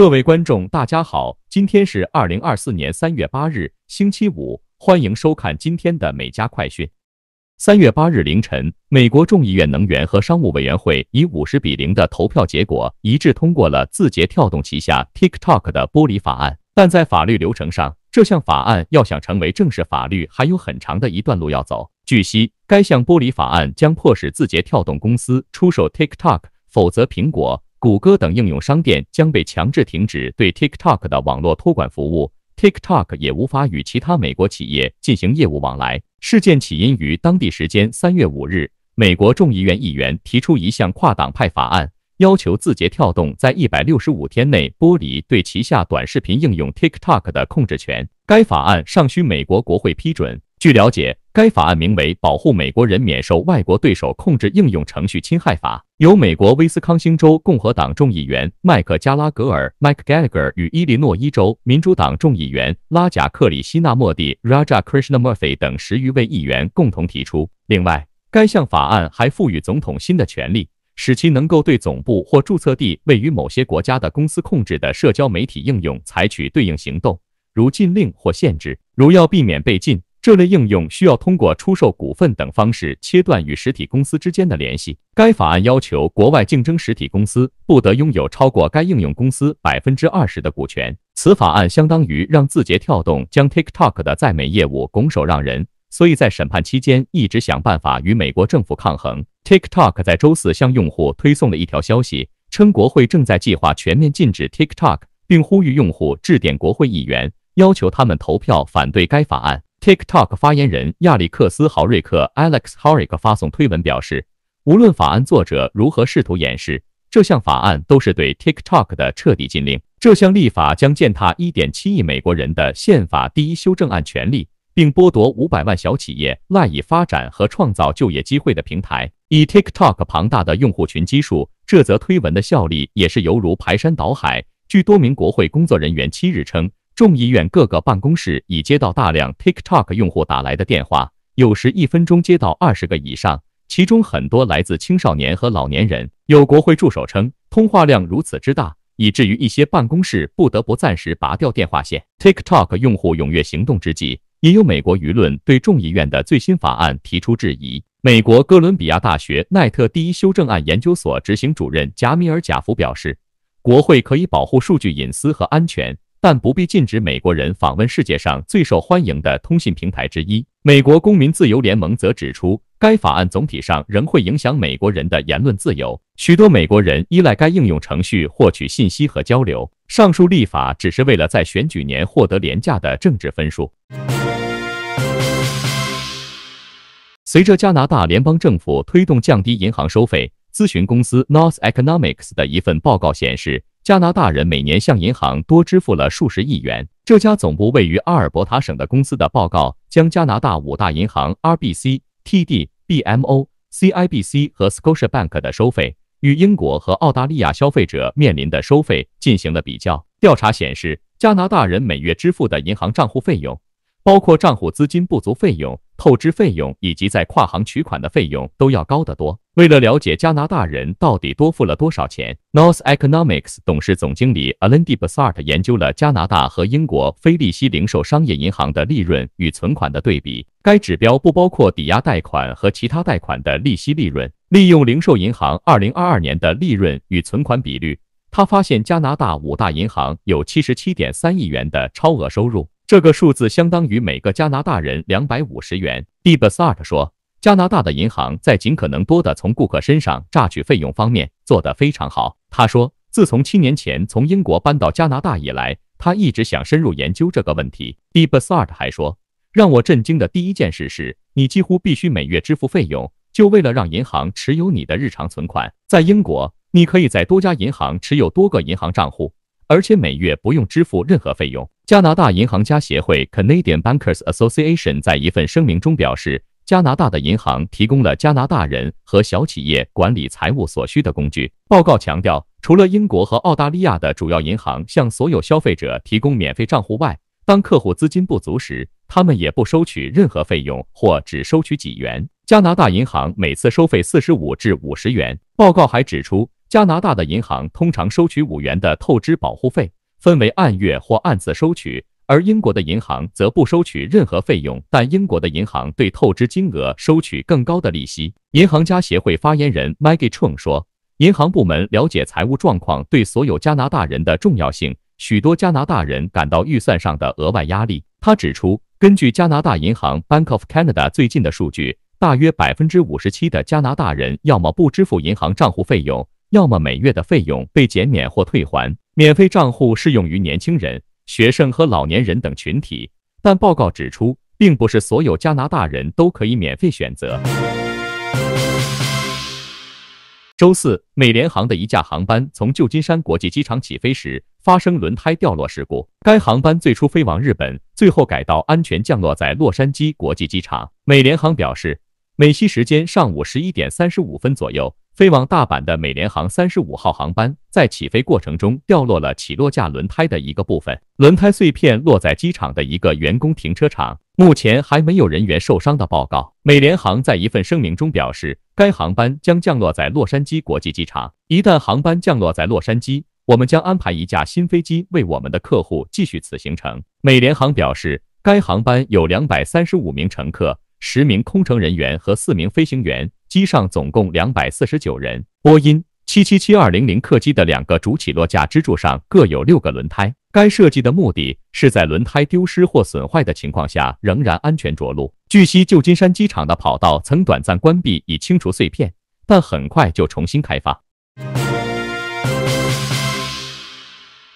各位观众，大家好，今天是二零二四年三月八日，星期五，欢迎收看今天的美加快讯。三月八日凌晨，美国众议院能源和商务委员会以五十比零的投票结果一致通过了字节跳动旗下 TikTok 的剥离法案。但在法律流程上，这项法案要想成为正式法律，还有很长的一段路要走。据悉，该项剥离法案将迫使字节跳动公司出售 TikTok，否则苹果。谷歌等应用商店将被强制停止对 TikTok 的网络托管服务，TikTok 也无法与其他美国企业进行业务往来。事件起因于当地时间三月五日，美国众议院议员提出一项跨党派法案，要求字节跳动在一百六十五天内剥离对旗下短视频应用 TikTok 的控制权。该法案尚需美国国会批准。据了解，该法案名为《保护美国人免受外国对手控制应用程序侵害法》，由美国威斯康星州共和党众议员麦克加拉格尔 （Mike Gallagher） 与伊利诺伊州民主党众议员拉贾克里希纳莫蒂 （Raja k r i s h n a m u r t h y 等十余位议员共同提出。另外，该项法案还赋予总统新的权利，使其能够对总部或注册地位于某些国家的公司控制的社交媒体应用采取对应行动，如禁令或限制，如要避免被禁。这类应用需要通过出售股份等方式切断与实体公司之间的联系。该法案要求国外竞争实体公司不得拥有超过该应用公司百分之二十的股权。此法案相当于让字节跳动将 TikTok 的在美业务拱手让人，所以在审判期间一直想办法与美国政府抗衡。TikTok 在周四向用户推送了一条消息，称国会正在计划全面禁止 TikTok，并呼吁用户致电国会议员，要求他们投票反对该法案。TikTok 发言人亚历克斯·豪瑞克 （Alex h o r i c k 发送推文表示，无论法案作者如何试图掩饰，这项法案都是对 TikTok 的彻底禁令。这项立法将践踏1.7亿美国人的宪法第一修正案权利，并剥夺500万小企业赖以发展和创造就业机会的平台。以 TikTok 庞大的用户群基数，这则推文的效力也是犹如排山倒海。据多名国会工作人员七日称。众议院各个办公室已接到大量 TikTok 用户打来的电话，有时一分钟接到二十个以上，其中很多来自青少年和老年人。有国会助手称，通话量如此之大，以至于一些办公室不得不暂时拔掉电话线。TikTok 用户踊跃行动之际，也有美国舆论对众议院的最新法案提出质疑。美国哥伦比亚大学奈特第一修正案研究所执行主任贾米尔贾福表示，国会可以保护数据隐私和安全。但不必禁止美国人访问世界上最受欢迎的通信平台之一。美国公民自由联盟则指出，该法案总体上仍会影响美国人的言论自由。许多美国人依赖该应用程序获取信息和交流。上述立法只是为了在选举年获得廉价的政治分数。随着加拿大联邦政府推动降低银行收费，咨询公司 North Economics 的一份报告显示。加拿大人每年向银行多支付了数十亿元。这家总部位于阿尔伯塔省的公司的报告将加拿大五大银行 RBC、TD、BMO、CIBC 和 Scotia Bank 的收费与英国和澳大利亚消费者面临的收费进行了比较。调查显示，加拿大人每月支付的银行账户费用，包括账户资金不足费用、透支费用以及在跨行取款的费用，都要高得多。为了了解加拿大人到底多付了多少钱，North Economics 董事总经理 Alain d i b a s a r t 研究了加拿大和英国非利息零售商业银行的利润与存款的对比。该指标不包括抵押贷款和其他贷款的利息利润。利用零售银行2022年的利润与存款比率，他发现加拿大五大银行有77.3亿元的超额收入，这个数字相当于每个加拿大人250元。d i b a s a r 说。加拿大的银行在尽可能多的从顾客身上榨取费用方面做得非常好。他说，自从七年前从英国搬到加拿大以来，他一直想深入研究这个问题。De b e s s a r t 还说，让我震惊的第一件事是，你几乎必须每月支付费用，就为了让银行持有你的日常存款。在英国，你可以在多家银行持有多个银行账户，而且每月不用支付任何费用。加拿大银行家协会 （Canadian Bankers Association） 在一份声明中表示。加拿大的银行提供了加拿大人和小企业管理财务所需的工具。报告强调，除了英国和澳大利亚的主要银行向所有消费者提供免费账户外，当客户资金不足时，他们也不收取任何费用或只收取几元。加拿大银行每次收费四十五至五十元。报告还指出，加拿大的银行通常收取五元的透支保护费，分为按月或按次收取。而英国的银行则不收取任何费用，但英国的银行对透支金额收取更高的利息。银行家协会发言人 Maggie Trung 说：“银行部门了解财务状况对所有加拿大人的重要性，许多加拿大人感到预算上的额外压力。”他指出，根据加拿大银行 Bank of Canada 最近的数据，大约百分之五十七的加拿大人要么不支付银行账户费用，要么每月的费用被减免或退还。免费账户适用于年轻人。学生和老年人等群体，但报告指出，并不是所有加拿大人都可以免费选择。周四，美联航的一架航班从旧金山国际机场起飞时发生轮胎掉落事故。该航班最初飞往日本，最后改道安全降落在洛杉矶国际机场。美联航表示。美西时间上午十一点三十五分左右，飞往大阪的美联航三十五号航班在起飞过程中掉落了起落架轮胎的一个部分，轮胎碎片落在机场的一个员工停车场。目前还没有人员受伤的报告。美联航在一份声明中表示，该航班将降落在洛杉矶国际机场。一旦航班降落在洛杉矶，我们将安排一架新飞机为我们的客户继续此行程。美联航表示，该航班有两百三十五名乘客。十名空乘人员和四名飞行员，机上总共两百四十九人。波音七七七二零零客机的两个主起落架支柱上各有六个轮胎。该设计的目的是在轮胎丢失或损坏的情况下仍然安全着陆。据悉，旧金山机场的跑道曾短暂关闭以清除碎片，但很快就重新开放。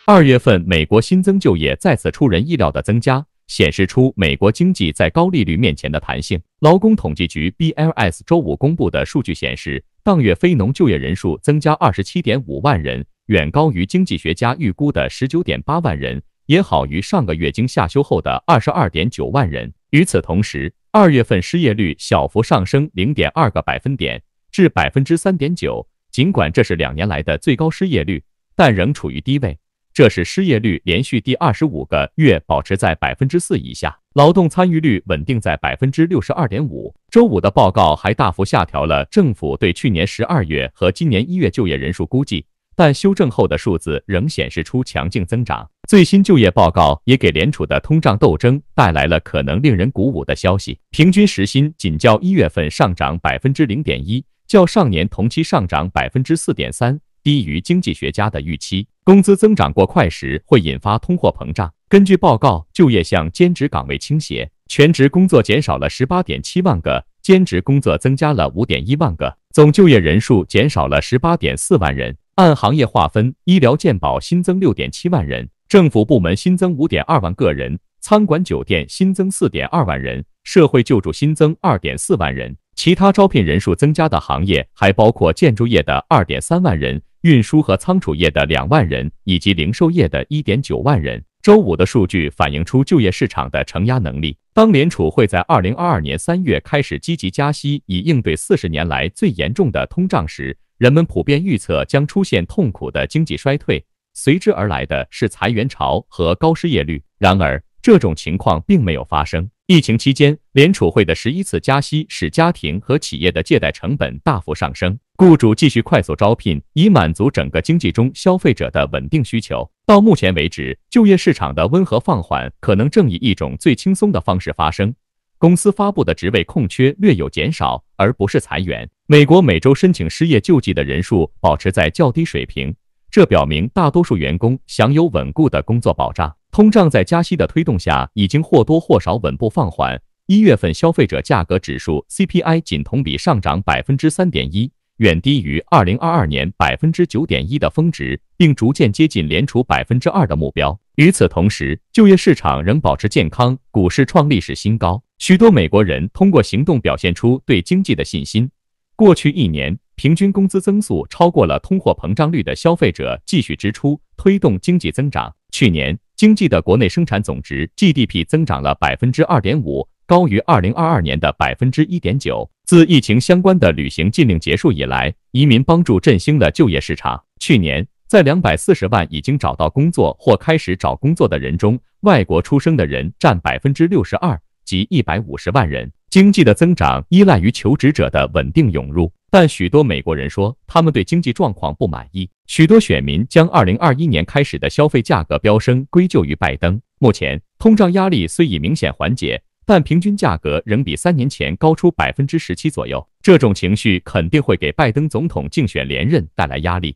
二月份，美国新增就业再次出人意料的增加。显示出美国经济在高利率面前的弹性。劳工统计局 （BLS） 周五公布的数据显示，当月非农就业人数增加二十七点五万人，远高于经济学家预估的十九点八万人，也好于上个月经下休后的二十二点九万人。与此同时，二月份失业率小幅上升零点二个百分点至百分之三点九。尽管这是两年来的最高失业率，但仍处于低位。这是失业率连续第二十五个月保持在百分之四以下，劳动参与率稳定在百分之六十二点五。周五的报告还大幅下调了政府对去年十二月和今年一月就业人数估计，但修正后的数字仍显示出强劲增长。最新就业报告也给联储的通胀斗争带来了可能令人鼓舞的消息：平均时薪仅较一月份上涨百分之零点一，较上年同期上涨百分之四点三，低于经济学家的预期。工资增长过快时，会引发通货膨胀。根据报告，就业向兼职岗位倾斜，全职工作减少了十八点七万个，兼职工作增加了五点一万个，总就业人数减少了十八点四万人。按行业划分，医疗健保新增六点七万人，政府部门新增五点二万个人，餐馆酒店新增四点二万人，社会救助新增二点四万人。其他招聘人数增加的行业还包括建筑业的二点三万人。运输和仓储业的两万人，以及零售业的一点九万人。周五的数据反映出就业市场的承压能力。当联储会在二零二二年三月开始积极加息，以应对四十年来最严重的通胀时，人们普遍预测将出现痛苦的经济衰退，随之而来的是裁员潮和高失业率。然而，这种情况并没有发生。疫情期间，联储会的十一次加息使家庭和企业的借贷成本大幅上升。雇主继续快速招聘，以满足整个经济中消费者的稳定需求。到目前为止，就业市场的温和放缓可能正以一种最轻松的方式发生。公司发布的职位空缺略有减少，而不是裁员。美国每周申请失业救济的人数保持在较低水平，这表明大多数员工享有稳固的工作保障。通胀在加息的推动下，已经或多或少稳步放缓。一月份消费者价格指数 （CPI） 仅同比上涨百分之三点一，远低于二零二二年百分之九点一的峰值，并逐渐接近联储百分之二的目标。与此同时，就业市场仍保持健康，股市创历史新高。许多美国人通过行动表现出对经济的信心。过去一年，平均工资增速超过了通货膨胀率的消费者继续支出，推动经济增长。去年。经济的国内生产总值 GDP 增长了百分之二点五，高于二零二二年的百分之一点九。自疫情相关的旅行禁令结束以来，移民帮助振兴了就业市场。去年，在两百四十万已经找到工作或开始找工作的人中，外国出生的人占百分之六十二，即一百五十万人。经济的增长依赖于求职者的稳定涌入，但许多美国人说他们对经济状况不满意。许多选民将二零二一年开始的消费价格飙升归咎于拜登。目前，通胀压力虽已明显缓解，但平均价格仍比三年前高出百分之十七左右。这种情绪肯定会给拜登总统竞选连任带来压力。